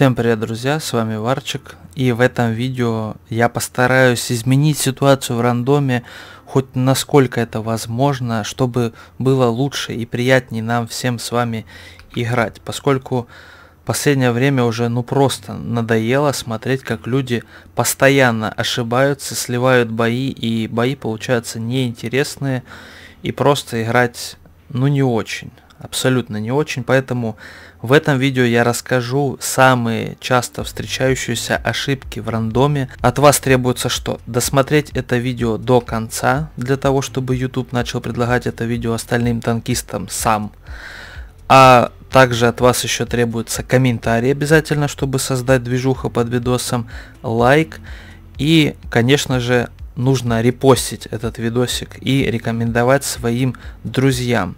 Всем привет, друзья, с вами Варчик, и в этом видео я постараюсь изменить ситуацию в рандоме, хоть насколько это возможно, чтобы было лучше и приятнее нам всем с вами играть, поскольку последнее время уже ну просто надоело смотреть, как люди постоянно ошибаются, сливают бои, и бои получаются неинтересные, и просто играть ну не очень абсолютно не очень, поэтому в этом видео я расскажу самые часто встречающиеся ошибки в рандоме. От вас требуется что? Досмотреть это видео до конца, для того, чтобы YouTube начал предлагать это видео остальным танкистам сам. А также от вас еще требуется комментарии обязательно, чтобы создать движуху под видосом, лайк и, конечно же, нужно репостить этот видосик и рекомендовать своим друзьям.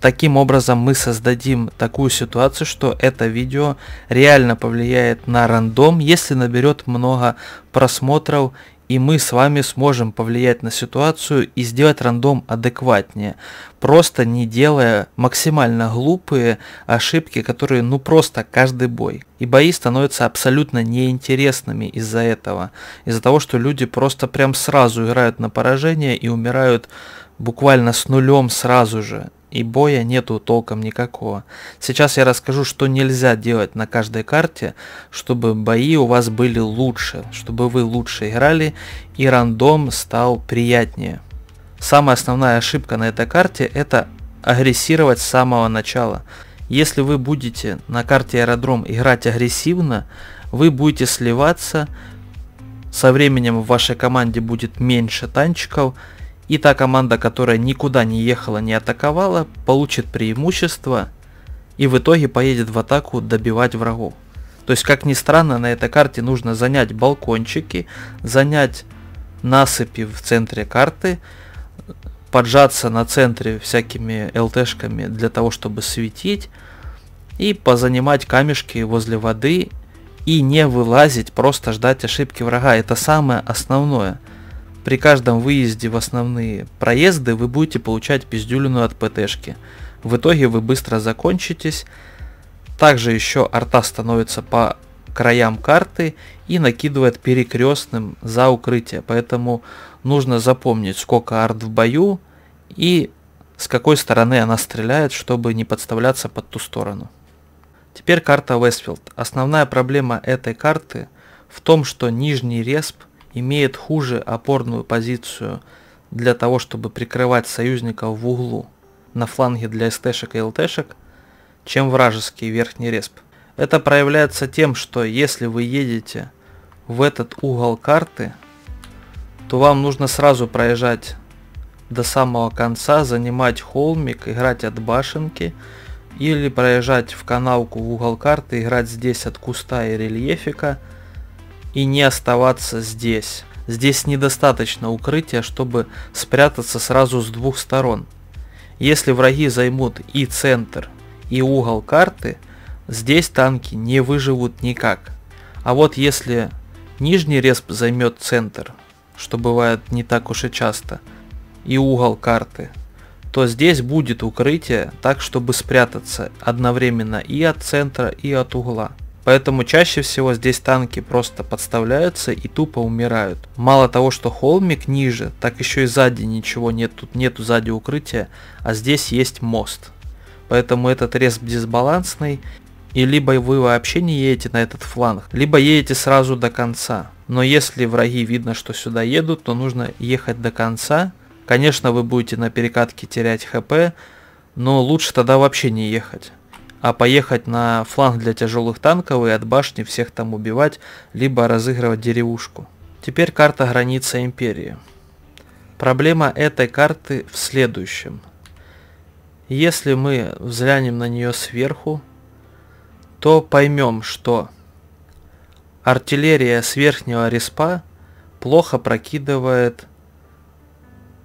Таким образом мы создадим такую ситуацию, что это видео реально повлияет на рандом, если наберет много просмотров и мы с вами сможем повлиять на ситуацию и сделать рандом адекватнее, просто не делая максимально глупые ошибки, которые ну просто каждый бой. И бои становятся абсолютно неинтересными из-за этого, из-за того, что люди просто прям сразу играют на поражение и умирают буквально с нулем сразу же и боя нету толком никакого. Сейчас я расскажу, что нельзя делать на каждой карте, чтобы бои у вас были лучше, чтобы вы лучше играли и рандом стал приятнее. Самая основная ошибка на этой карте это агрессировать с самого начала. Если вы будете на карте аэродром играть агрессивно, вы будете сливаться, со временем в вашей команде будет меньше танчиков, и та команда, которая никуда не ехала, не атаковала, получит преимущество и в итоге поедет в атаку добивать врагов. То есть, как ни странно, на этой карте нужно занять балкончики, занять насыпи в центре карты, поджаться на центре всякими ЛТшками для того, чтобы светить, и позанимать камешки возле воды и не вылазить, просто ждать ошибки врага. Это самое основное – при каждом выезде в основные проезды вы будете получать пиздюлину от ПТшки. В итоге вы быстро закончитесь. Также еще арта становится по краям карты и накидывает перекрестным за укрытие. Поэтому нужно запомнить, сколько арт в бою и с какой стороны она стреляет, чтобы не подставляться под ту сторону. Теперь карта Вестфилд. Основная проблема этой карты в том, что нижний респ имеет хуже опорную позицию для того, чтобы прикрывать союзников в углу на фланге для СТшек и ЛТшек, чем вражеский верхний респ. Это проявляется тем, что если вы едете в этот угол карты, то вам нужно сразу проезжать до самого конца, занимать холмик, играть от башенки, или проезжать в канавку в угол карты, играть здесь от куста и рельефика, и не оставаться здесь. Здесь недостаточно укрытия, чтобы спрятаться сразу с двух сторон. Если враги займут и центр, и угол карты, здесь танки не выживут никак. А вот если нижний респ займет центр, что бывает не так уж и часто, и угол карты, то здесь будет укрытие так, чтобы спрятаться одновременно и от центра, и от угла. Поэтому чаще всего здесь танки просто подставляются и тупо умирают. Мало того, что холмик ниже, так еще и сзади ничего нет. Тут нету сзади укрытия, а здесь есть мост. Поэтому этот рез дисбалансный. И либо вы вообще не едете на этот фланг, либо едете сразу до конца. Но если враги видно, что сюда едут, то нужно ехать до конца. Конечно, вы будете на перекатке терять хп, но лучше тогда вообще не ехать а поехать на фланг для тяжелых танков и от башни всех там убивать, либо разыгрывать деревушку. Теперь карта граница империи. Проблема этой карты в следующем. Если мы взглянем на нее сверху, то поймем, что артиллерия с верхнего респа плохо прокидывает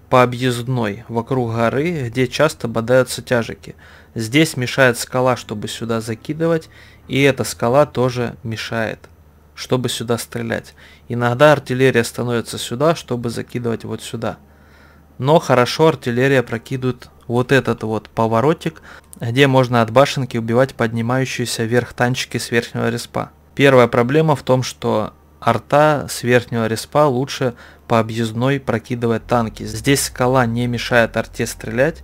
по объездной вокруг горы, где часто бодаются тяжики – Здесь мешает скала, чтобы сюда закидывать, и эта скала тоже мешает, чтобы сюда стрелять. Иногда артиллерия становится сюда, чтобы закидывать вот сюда. Но хорошо артиллерия прокидывает вот этот вот поворотик, где можно от башенки убивать поднимающиеся вверх танчики с верхнего респа. Первая проблема в том, что арта с верхнего респа лучше по объездной прокидывать танки. Здесь скала не мешает арте стрелять,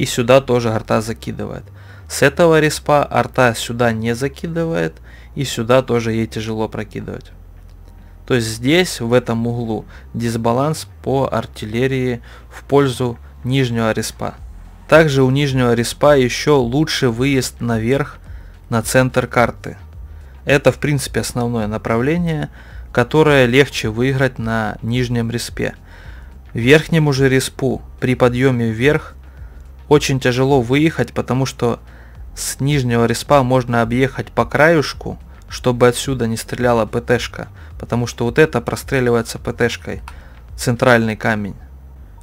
и сюда тоже арта закидывает. С этого респа арта сюда не закидывает и сюда тоже ей тяжело прокидывать. То есть здесь, в этом углу, дисбаланс по артиллерии в пользу нижнего респа. Также у нижнего респа еще лучше выезд наверх на центр карты. Это в принципе основное направление, которое легче выиграть на нижнем респе. Верхнему же респу при подъеме вверх очень тяжело выехать, потому что с нижнего респа можно объехать по краюшку, чтобы отсюда не стреляла ПТшка, потому что вот это простреливается ПТшкой, центральный камень.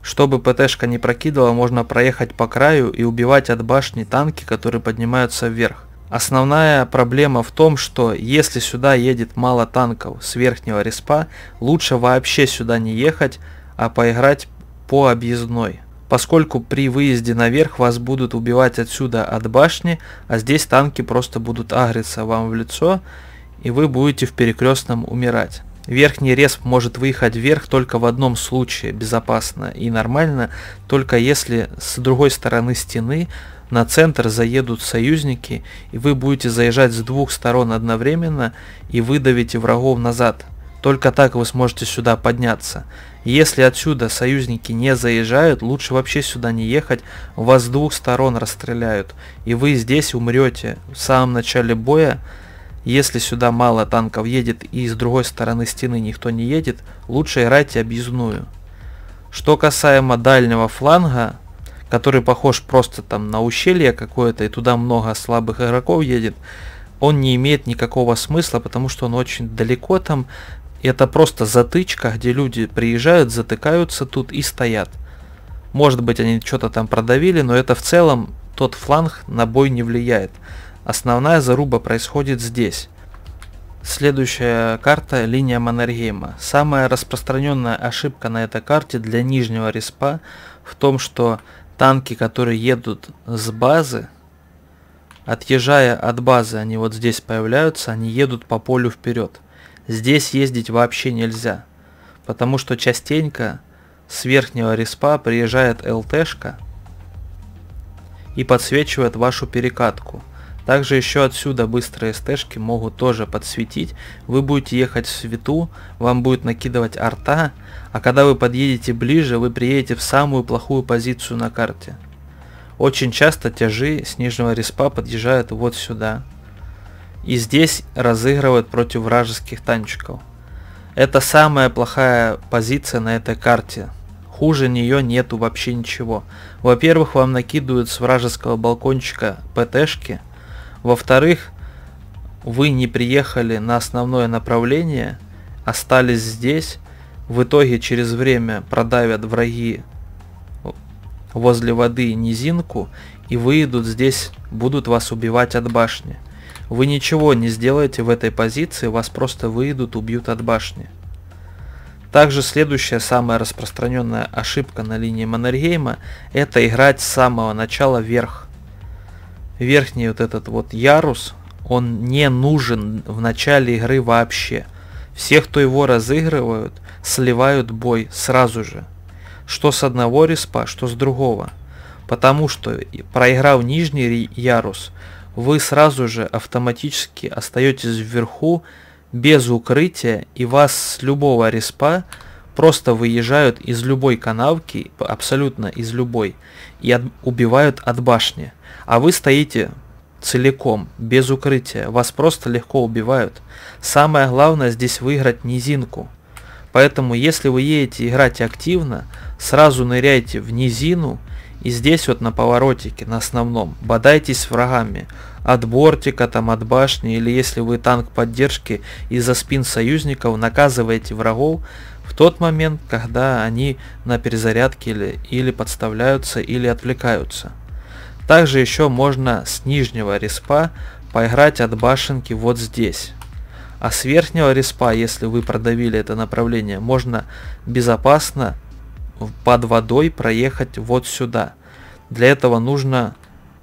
Чтобы ПТшка не прокидывала, можно проехать по краю и убивать от башни танки, которые поднимаются вверх. Основная проблема в том, что если сюда едет мало танков с верхнего респа, лучше вообще сюда не ехать, а поиграть по объездной поскольку при выезде наверх вас будут убивать отсюда от башни, а здесь танки просто будут агриться вам в лицо, и вы будете в перекрестном умирать. Верхний респ может выехать вверх только в одном случае, безопасно и нормально, только если с другой стороны стены на центр заедут союзники, и вы будете заезжать с двух сторон одновременно и выдавите врагов назад – только так вы сможете сюда подняться. Если отсюда союзники не заезжают, лучше вообще сюда не ехать, вас с двух сторон расстреляют, и вы здесь умрете в самом начале боя. Если сюда мало танков едет и с другой стороны стены никто не едет, лучше играйте объездную. Что касаемо дальнего фланга, который похож просто там на ущелье какое-то, и туда много слабых игроков едет, он не имеет никакого смысла, потому что он очень далеко там, это просто затычка, где люди приезжают, затыкаются тут и стоят. Может быть они что-то там продавили, но это в целом тот фланг на бой не влияет. Основная заруба происходит здесь. Следующая карта – линия Маннергейма. Самая распространенная ошибка на этой карте для нижнего респа в том, что танки, которые едут с базы, отъезжая от базы, они вот здесь появляются, они едут по полю вперед. Здесь ездить вообще нельзя, потому что частенько с верхнего респа приезжает ЛТшка и подсвечивает вашу перекатку. Также еще отсюда быстрые стежки могут тоже подсветить. Вы будете ехать в свету, вам будет накидывать арта, а когда вы подъедете ближе, вы приедете в самую плохую позицию на карте. Очень часто тяжи с нижнего респа подъезжают вот сюда и здесь разыгрывают против вражеских танчиков. Это самая плохая позиция на этой карте. Хуже нее нету вообще ничего. Во-первых, вам накидывают с вражеского балкончика ПТшки. Во-вторых, вы не приехали на основное направление, остались здесь. В итоге через время продавят враги возле воды низинку и выйдут здесь, будут вас убивать от башни. Вы ничего не сделаете в этой позиции, вас просто выйдут, убьют от башни. Также следующая самая распространенная ошибка на линии Маннергейма – это играть с самого начала вверх. Верхний вот этот вот ярус, он не нужен в начале игры вообще. Все, кто его разыгрывают, сливают бой сразу же. Что с одного респа, что с другого. Потому что, проиграв нижний ярус, вы сразу же автоматически остаетесь вверху без укрытия и вас с любого респа просто выезжают из любой канавки, абсолютно из любой, и от, убивают от башни. А вы стоите целиком, без укрытия, вас просто легко убивают. Самое главное здесь выиграть низинку. Поэтому если вы едете играть активно, сразу ныряйте в низину – и здесь вот на поворотике, на основном, бодайтесь врагами. От бортика, там от башни, или если вы танк поддержки из-за спин союзников, наказываете врагов в тот момент, когда они на перезарядке или, или подставляются, или отвлекаются. Также еще можно с нижнего респа поиграть от башенки вот здесь. А с верхнего респа, если вы продавили это направление, можно безопасно под водой проехать вот сюда. Для этого нужно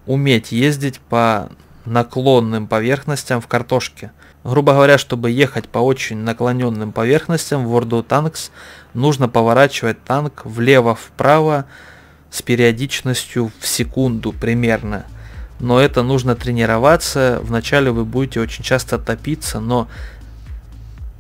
уметь ездить по наклонным поверхностям в картошке. Грубо говоря, чтобы ехать по очень наклоненным поверхностям в World of Tanks, нужно поворачивать танк влево-вправо с периодичностью в секунду примерно. Но это нужно тренироваться, вначале вы будете очень часто топиться, но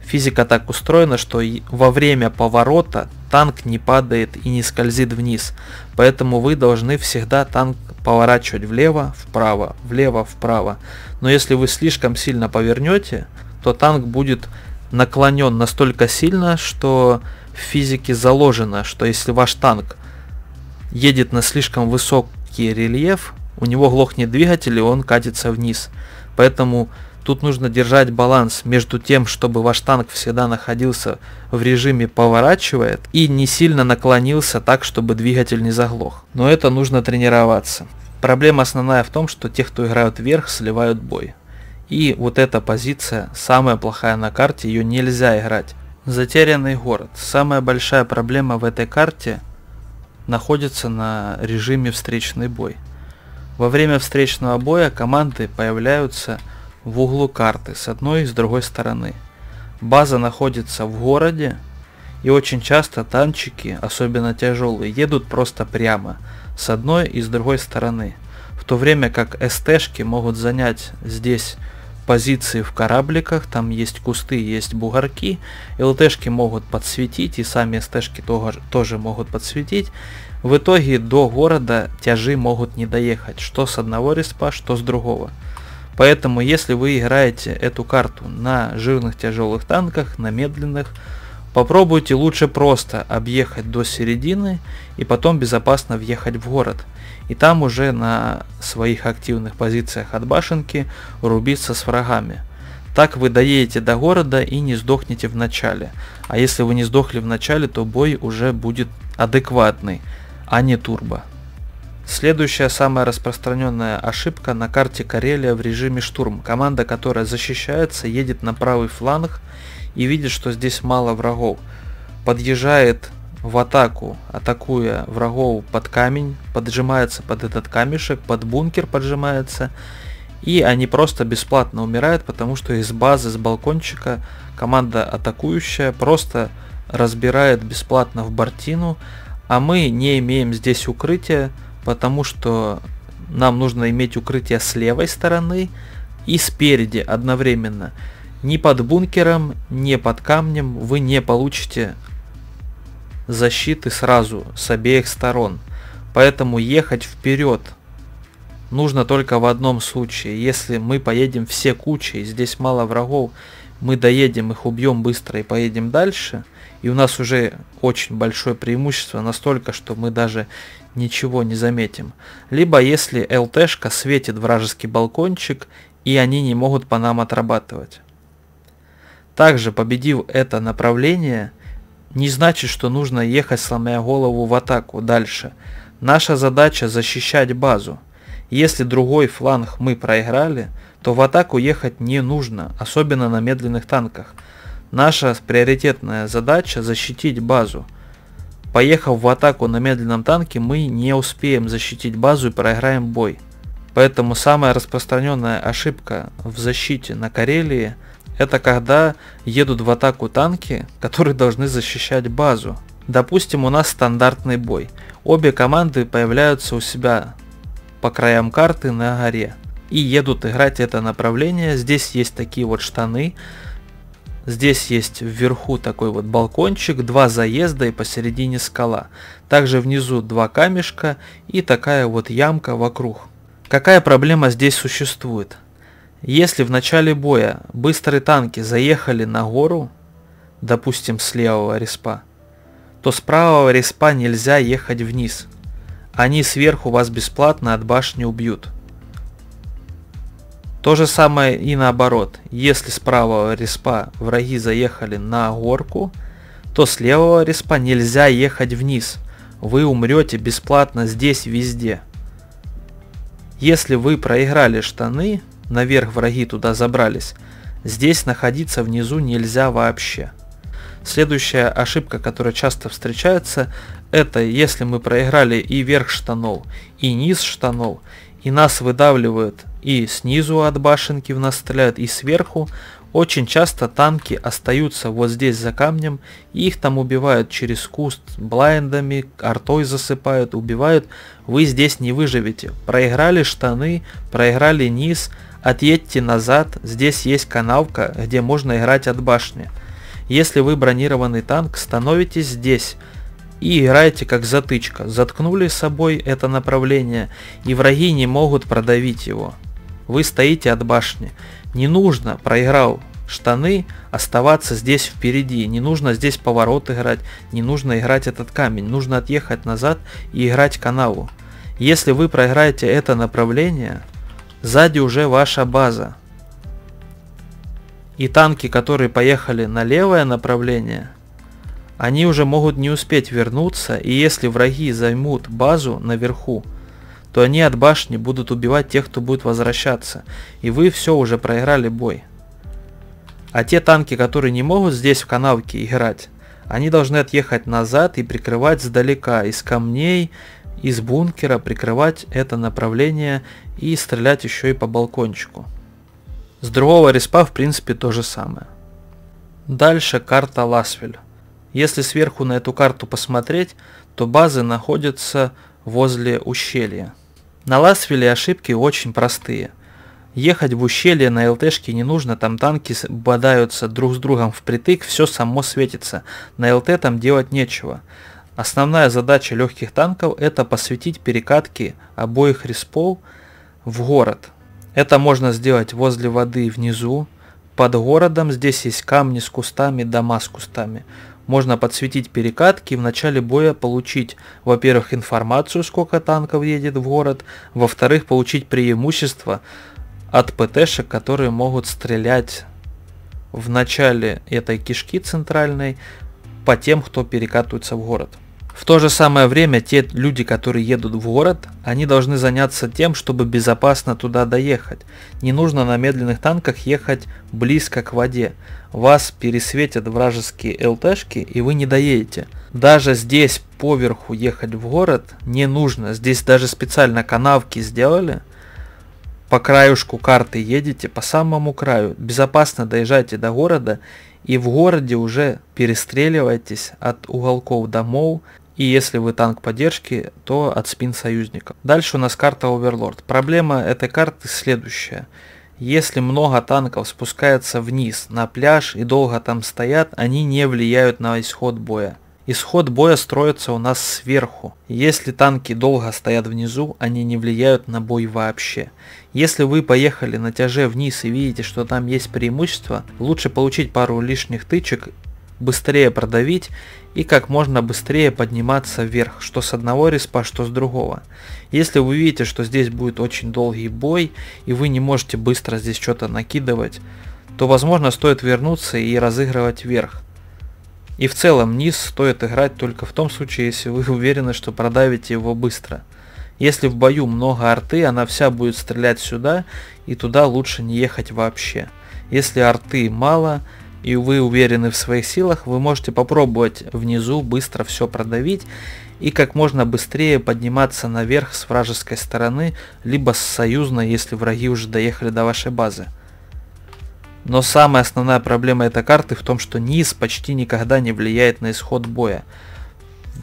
физика так устроена, что во время поворота танк не падает и не скользит вниз, поэтому вы должны всегда танк поворачивать влево, вправо, влево, вправо. Но если вы слишком сильно повернете, то танк будет наклонен настолько сильно, что в физике заложено, что если ваш танк едет на слишком высокий рельеф, у него глохнет двигатель и он катится вниз. Поэтому Тут нужно держать баланс между тем, чтобы ваш танк всегда находился в режиме поворачивает и не сильно наклонился так, чтобы двигатель не заглох. Но это нужно тренироваться. Проблема основная в том, что те, кто играют вверх, сливают бой. И вот эта позиция самая плохая на карте, ее нельзя играть. Затерянный город. Самая большая проблема в этой карте находится на режиме встречный бой. Во время встречного боя команды появляются в углу карты с одной и с другой стороны. База находится в городе, и очень часто танчики, особенно тяжелые, едут просто прямо, с одной и с другой стороны, в то время как СТшки могут занять здесь позиции в корабликах, там есть кусты, есть бугорки, ЛТшки могут подсветить, и сами СТшки тоже, тоже могут подсветить. В итоге до города тяжи могут не доехать, что с одного респа, что с другого. Поэтому, если вы играете эту карту на жирных тяжелых танках, на медленных, попробуйте лучше просто объехать до середины и потом безопасно въехать в город. И там уже на своих активных позициях от башенки рубиться с врагами. Так вы доедете до города и не сдохнете в начале. А если вы не сдохли в начале, то бой уже будет адекватный, а не турбо. Следующая самая распространенная ошибка на карте Карелия в режиме штурм. Команда, которая защищается, едет на правый фланг и видит, что здесь мало врагов. Подъезжает в атаку, атакуя врагов под камень, поджимается под этот камешек, под бункер поджимается. И они просто бесплатно умирают, потому что из базы, с балкончика команда атакующая просто разбирает бесплатно в бортину, а мы не имеем здесь укрытия, потому что нам нужно иметь укрытие с левой стороны и спереди одновременно. Ни под бункером, ни под камнем вы не получите защиты сразу с обеих сторон. Поэтому ехать вперед нужно только в одном случае. Если мы поедем все кучи, здесь мало врагов, мы доедем их, убьем быстро и поедем дальше – и у нас уже очень большое преимущество, настолько, что мы даже ничего не заметим. Либо если ЛТшка светит вражеский балкончик, и они не могут по нам отрабатывать. Также, победив это направление, не значит, что нужно ехать сломя голову в атаку дальше. Наша задача защищать базу. Если другой фланг мы проиграли, то в атаку ехать не нужно, особенно на медленных танках – Наша приоритетная задача защитить базу. Поехав в атаку на медленном танке, мы не успеем защитить базу и проиграем бой. Поэтому самая распространенная ошибка в защите на Карелии – это когда едут в атаку танки, которые должны защищать базу. Допустим, у нас стандартный бой. Обе команды появляются у себя по краям карты на горе и едут играть это направление. Здесь есть такие вот штаны, Здесь есть вверху такой вот балкончик, два заезда и посередине скала. Также внизу два камешка и такая вот ямка вокруг. Какая проблема здесь существует? Если в начале боя быстрые танки заехали на гору, допустим с левого респа, то с правого респа нельзя ехать вниз. Они сверху вас бесплатно от башни убьют. То же самое и наоборот. Если с правого респа враги заехали на горку, то с левого респа нельзя ехать вниз. Вы умрете бесплатно здесь везде. Если вы проиграли штаны, наверх враги туда забрались, здесь находиться внизу нельзя вообще. Следующая ошибка, которая часто встречается, это если мы проиграли и верх штанов, и низ штанов, и нас выдавливают и снизу от башенки в нас стреляют, и сверху. Очень часто танки остаются вот здесь за камнем, и их там убивают через куст блайндами, артой засыпают, убивают. Вы здесь не выживете. Проиграли штаны, проиграли низ, отъедьте назад, здесь есть канавка, где можно играть от башни. Если вы бронированный танк, становитесь здесь и играете как затычка. Заткнули с собой это направление, и враги не могут продавить его. Вы стоите от башни. Не нужно, проиграл штаны, оставаться здесь впереди. Не нужно здесь поворот играть, не нужно играть этот камень. Нужно отъехать назад и играть каналу. Если вы проиграете это направление, сзади уже ваша база. И танки, которые поехали на левое направление, они уже могут не успеть вернуться, и если враги займут базу наверху, то они от башни будут убивать тех, кто будет возвращаться, и вы все уже проиграли бой. А те танки, которые не могут здесь в канавке играть, они должны отъехать назад и прикрывать сдалека, из камней, из бункера, прикрывать это направление и стрелять еще и по балкончику. С другого респа в принципе то же самое. Дальше карта Ласвель. Если сверху на эту карту посмотреть, то базы находятся возле ущелья. На Ласвеле ошибки очень простые. Ехать в ущелье на ЛТшке не нужно, там танки бодаются друг с другом впритык, все само светится. На ЛТ там делать нечего. Основная задача легких танков это посвятить перекатки обоих респол в город. Это можно сделать возле воды внизу, под городом здесь есть камни с кустами, дома с кустами. Можно подсветить перекатки и в начале боя получить, во-первых, информацию, сколько танков едет в город, во-вторых, получить преимущество от ПТшек, которые могут стрелять в начале этой кишки центральной по тем, кто перекатывается в город. В то же самое время те люди, которые едут в город, они должны заняться тем, чтобы безопасно туда доехать. Не нужно на медленных танках ехать близко к воде вас пересветят вражеские ЛТшки и вы не доедете. Даже здесь поверху ехать в город не нужно. Здесь даже специально канавки сделали. По краюшку карты едете, по самому краю. Безопасно доезжайте до города и в городе уже перестреливайтесь от уголков домов и если вы танк поддержки, то от спин союзников. Дальше у нас карта Overlord. Проблема этой карты следующая. Если много танков спускаются вниз, на пляж и долго там стоят, они не влияют на исход боя. Исход боя строится у нас сверху. Если танки долго стоят внизу, они не влияют на бой вообще. Если вы поехали на тяже вниз и видите, что там есть преимущество, лучше получить пару лишних тычек быстрее продавить и как можно быстрее подниматься вверх, что с одного респа, что с другого. Если вы видите, что здесь будет очень долгий бой и вы не можете быстро здесь что-то накидывать, то возможно стоит вернуться и разыгрывать вверх. И в целом низ стоит играть только в том случае, если вы уверены, что продавите его быстро. Если в бою много арты, она вся будет стрелять сюда, и туда лучше не ехать вообще. Если арты мало, и вы уверены в своих силах, вы можете попробовать внизу быстро все продавить и как можно быстрее подниматься наверх с вражеской стороны, либо с союзной, если враги уже доехали до вашей базы. Но самая основная проблема этой карты в том, что низ почти никогда не влияет на исход боя.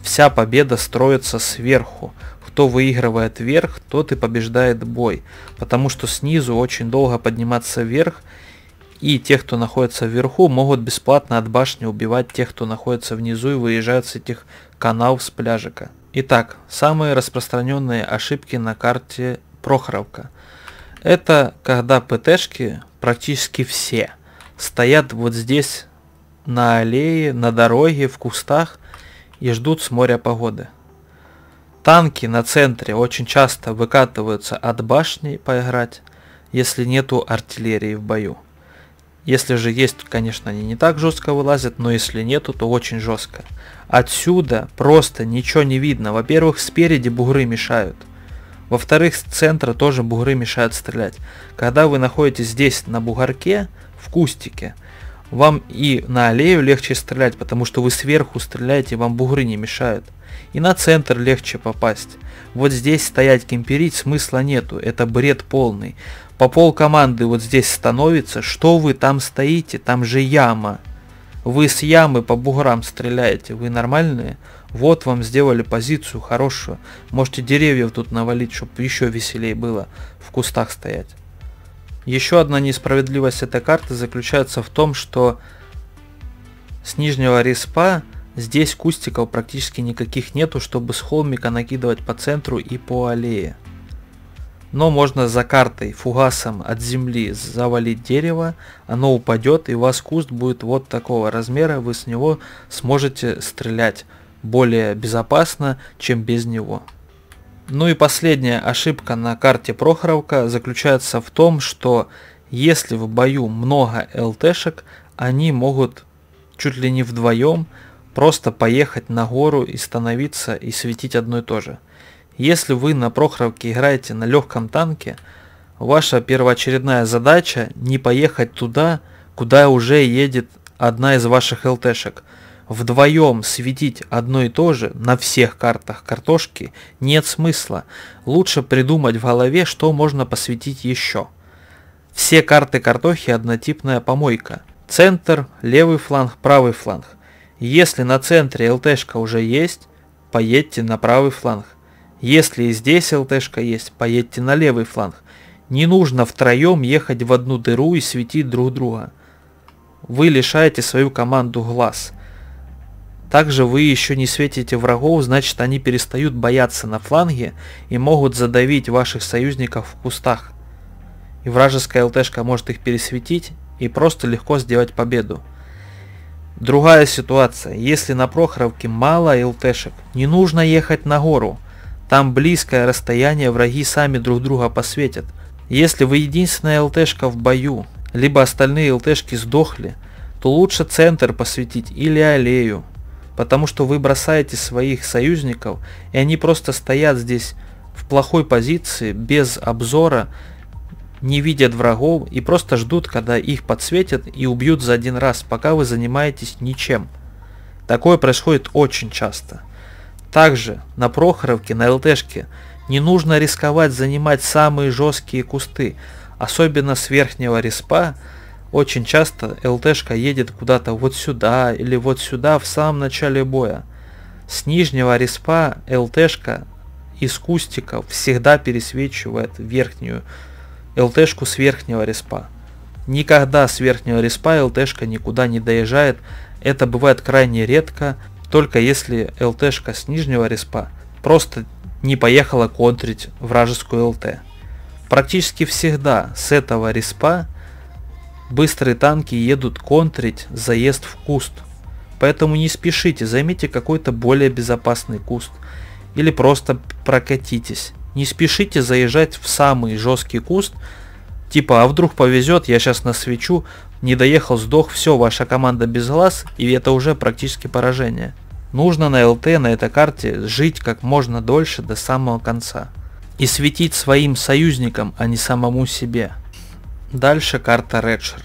Вся победа строится сверху. Кто выигрывает вверх, тот и побеждает бой. Потому что снизу очень долго подниматься вверх – и те, кто находится вверху, могут бесплатно от башни убивать тех, кто находится внизу и выезжают с этих каналов с пляжика. Итак, самые распространенные ошибки на карте Прохоровка. Это когда ПТшки, практически все, стоят вот здесь на аллее, на дороге, в кустах и ждут с моря погоды. Танки на центре очень часто выкатываются от башни поиграть, если нету артиллерии в бою. Если же есть, то, конечно, они не так жестко вылазят, но если нету, то очень жестко. Отсюда просто ничего не видно. Во-первых, спереди бугры мешают. Во-вторых, с центра тоже бугры мешают стрелять. Когда вы находитесь здесь на бугорке, в кустике, вам и на аллею легче стрелять, потому что вы сверху стреляете, вам бугры не мешают. И на центр легче попасть. Вот здесь стоять кемперить смысла нету, это бред полный по пол команды вот здесь становится, что вы там стоите, там же яма. Вы с ямы по буграм стреляете, вы нормальные? Вот вам сделали позицию хорошую. Можете деревьев тут навалить, чтобы еще веселее было в кустах стоять. Еще одна несправедливость этой карты заключается в том, что с нижнего респа здесь кустиков практически никаких нету, чтобы с холмика накидывать по центру и по аллее. Но можно за картой фугасом от земли завалить дерево, оно упадет, и у вас куст будет вот такого размера, вы с него сможете стрелять более безопасно, чем без него. Ну и последняя ошибка на карте Прохоровка заключается в том, что если в бою много ЛТшек, они могут чуть ли не вдвоем просто поехать на гору и становиться и светить одно и то же – если вы на Прохоровке играете на легком танке, ваша первоочередная задача не поехать туда, куда уже едет одна из ваших ЛТшек. Вдвоем светить одно и то же на всех картах картошки нет смысла. Лучше придумать в голове, что можно посветить еще. Все карты картохи однотипная помойка. Центр, левый фланг, правый фланг. Если на центре ЛТшка уже есть, поедьте на правый фланг. Если и здесь ЛТшка есть, поедьте на левый фланг. Не нужно втроем ехать в одну дыру и светить друг друга. Вы лишаете свою команду глаз. Также вы еще не светите врагов, значит они перестают бояться на фланге и могут задавить ваших союзников в кустах. И вражеская ЛТшка может их пересветить и просто легко сделать победу. Другая ситуация. Если на Прохоровке мало ЛТшек, не нужно ехать на гору – там близкое расстояние враги сами друг друга посветят. Если вы единственная ЛТшка в бою, либо остальные ЛТшки сдохли, то лучше центр посветить или аллею, потому что вы бросаете своих союзников, и они просто стоят здесь в плохой позиции, без обзора, не видят врагов и просто ждут, когда их подсветят и убьют за один раз, пока вы занимаетесь ничем. Такое происходит очень часто. Также на Прохоровке, на ЛТшке не нужно рисковать занимать самые жесткие кусты, особенно с верхнего респа. Очень часто ЛТшка едет куда-то вот сюда или вот сюда в самом начале боя. С нижнего респа ЛТшка из кустиков всегда пересвечивает верхнюю ЛТшку с верхнего респа. Никогда с верхнего респа ЛТшка никуда не доезжает, это бывает крайне редко, только если ЛТшка с нижнего респа просто не поехала контрить вражескую ЛТ. Практически всегда с этого респа быстрые танки едут контрить заезд в куст. Поэтому не спешите, займите какой-то более безопасный куст. Или просто прокатитесь. Не спешите заезжать в самый жесткий куст. Типа, а вдруг повезет, я сейчас насвечу, не доехал, сдох, все, ваша команда без глаз, и это уже практически поражение. Нужно на ЛТ на этой карте жить как можно дольше до самого конца. И светить своим союзникам, а не самому себе. Дальше карта Редшер.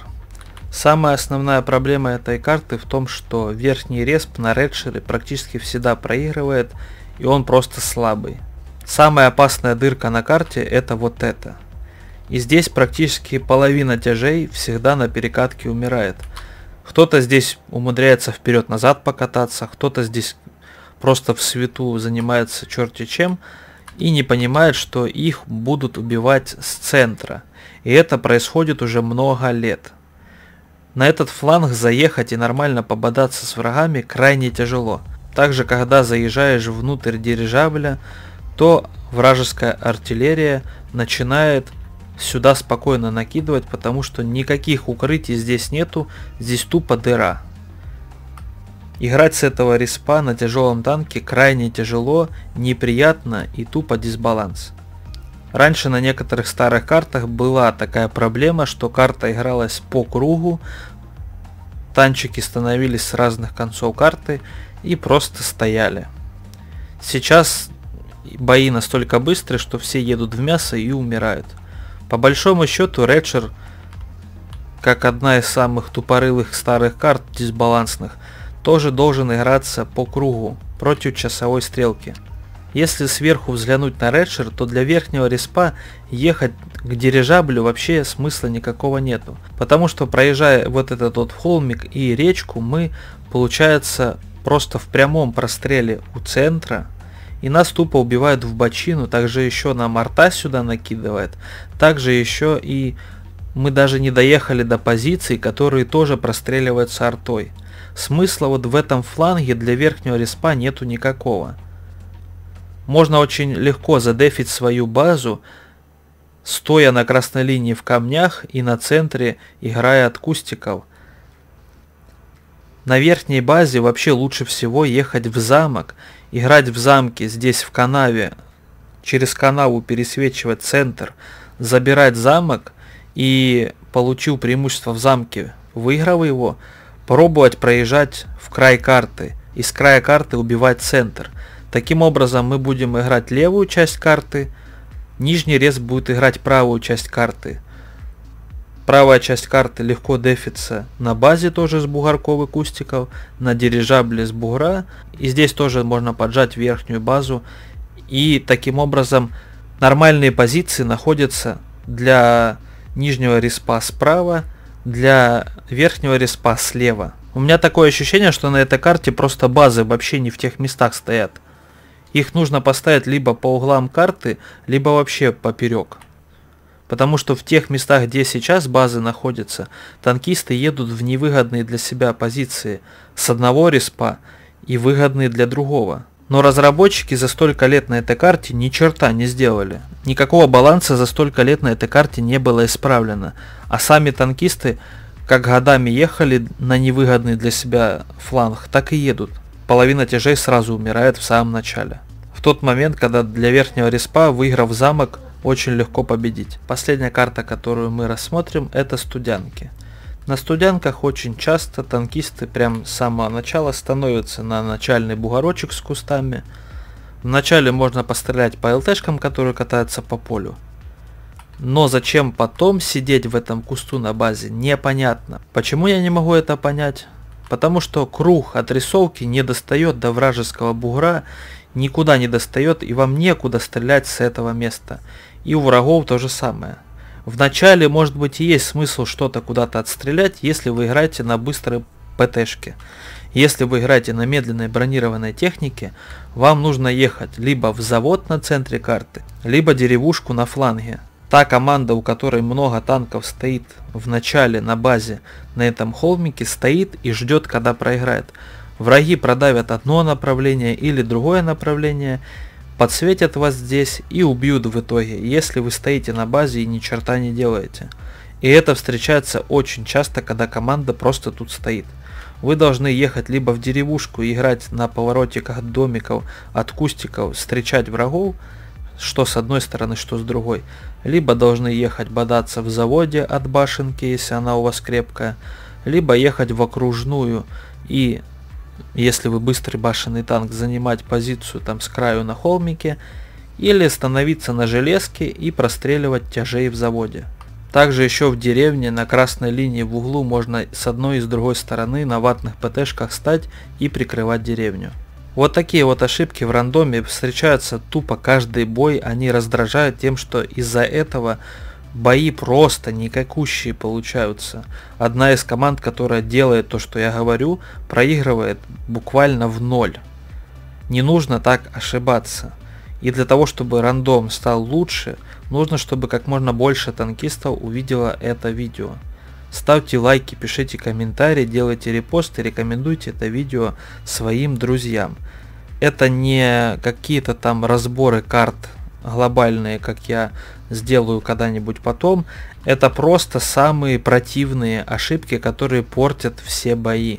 Самая основная проблема этой карты в том, что верхний респ на Редшере практически всегда проигрывает, и он просто слабый. Самая опасная дырка на карте это вот это. И здесь практически половина тяжей всегда на перекатке умирает – кто-то здесь умудряется вперед-назад покататься, кто-то здесь просто в свету занимается черти чем и не понимает, что их будут убивать с центра. И это происходит уже много лет. На этот фланг заехать и нормально пободаться с врагами крайне тяжело. Также, когда заезжаешь внутрь дирижабля, то вражеская артиллерия начинает сюда спокойно накидывать, потому что никаких укрытий здесь нету, здесь тупо дыра. Играть с этого респа на тяжелом танке крайне тяжело, неприятно и тупо дисбаланс. Раньше на некоторых старых картах была такая проблема, что карта игралась по кругу, танчики становились с разных концов карты и просто стояли. Сейчас бои настолько быстрые, что все едут в мясо и умирают. По большому счету Редшер, как одна из самых тупорылых старых карт дисбалансных, тоже должен играться по кругу против часовой стрелки. Если сверху взглянуть на Редшер, то для верхнего респа ехать к дирижаблю вообще смысла никакого нету. Потому что проезжая вот этот вот холмик и речку, мы, получается, просто в прямом простреле у центра и нас тупо убивают в бочину, также еще нам арта сюда накидывает, также еще и мы даже не доехали до позиций, которые тоже простреливаются артой. Смысла вот в этом фланге для верхнего респа нету никакого. Можно очень легко задефить свою базу, стоя на красной линии в камнях и на центре, играя от кустиков. На верхней базе вообще лучше всего ехать в замок Играть в замке здесь, в канаве, через канаву пересвечивать центр, забирать замок и, получил преимущество в замке, выиграв его, пробовать проезжать в край карты, из края карты убивать центр. Таким образом мы будем играть левую часть карты, нижний рез будет играть правую часть карты – Правая часть карты легко дефится на базе тоже с бугорков и кустиков, на дирижабле с бугра. И здесь тоже можно поджать верхнюю базу. И таким образом нормальные позиции находятся для нижнего респа справа, для верхнего респа слева. У меня такое ощущение, что на этой карте просто базы вообще не в тех местах стоят. Их нужно поставить либо по углам карты, либо вообще поперек. Потому что в тех местах, где сейчас базы находятся, танкисты едут в невыгодные для себя позиции с одного респа и выгодные для другого. Но разработчики за столько лет на этой карте ни черта не сделали. Никакого баланса за столько лет на этой карте не было исправлено. А сами танкисты как годами ехали на невыгодный для себя фланг, так и едут. Половина тяжей сразу умирает в самом начале. В тот момент, когда для верхнего респа, выиграв замок, очень легко победить. Последняя карта, которую мы рассмотрим, это студянки. На студянках очень часто танкисты прям с самого начала становятся на начальный бугорочек с кустами. Вначале можно пострелять по ЛТшкам, которые катаются по полю. Но зачем потом сидеть в этом кусту на базе, непонятно. Почему я не могу это понять? Потому что круг отрисовки не достает до вражеского бугра, никуда не достает и вам некуда стрелять с этого места и у врагов то же самое. Вначале, может быть, и есть смысл что-то куда-то отстрелять, если вы играете на быстрой ПТшке. Если вы играете на медленной бронированной технике, вам нужно ехать либо в завод на центре карты, либо деревушку на фланге. Та команда, у которой много танков стоит в начале на базе на этом холмике, стоит и ждет, когда проиграет. Враги продавят одно направление или другое направление, подсветят вас здесь и убьют в итоге, если вы стоите на базе и ни черта не делаете. И это встречается очень часто, когда команда просто тут стоит. Вы должны ехать либо в деревушку и играть на поворотиках от домиков, от кустиков, встречать врагов, что с одной стороны, что с другой. Либо должны ехать бодаться в заводе от башенки, если она у вас крепкая, либо ехать в окружную и если вы быстрый башенный танк, занимать позицию там с краю на холмике, или становиться на железке и простреливать тяжей в заводе. Также еще в деревне на красной линии в углу можно с одной и с другой стороны на ватных ПТшках стать и прикрывать деревню. Вот такие вот ошибки в рандоме встречаются тупо каждый бой, они раздражают тем, что из-за этого бои просто никакущие получаются. Одна из команд, которая делает то, что я говорю, проигрывает буквально в ноль. Не нужно так ошибаться. И для того, чтобы рандом стал лучше, нужно, чтобы как можно больше танкистов увидело это видео. Ставьте лайки, пишите комментарии, делайте репосты, рекомендуйте это видео своим друзьям. Это не какие-то там разборы карт глобальные, как я сделаю когда-нибудь потом, это просто самые противные ошибки, которые портят все бои.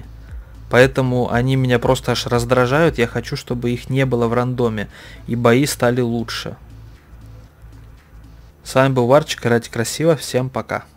Поэтому они меня просто аж раздражают, я хочу, чтобы их не было в рандоме, и бои стали лучше. С вами был Варчик, играйте красиво, всем пока.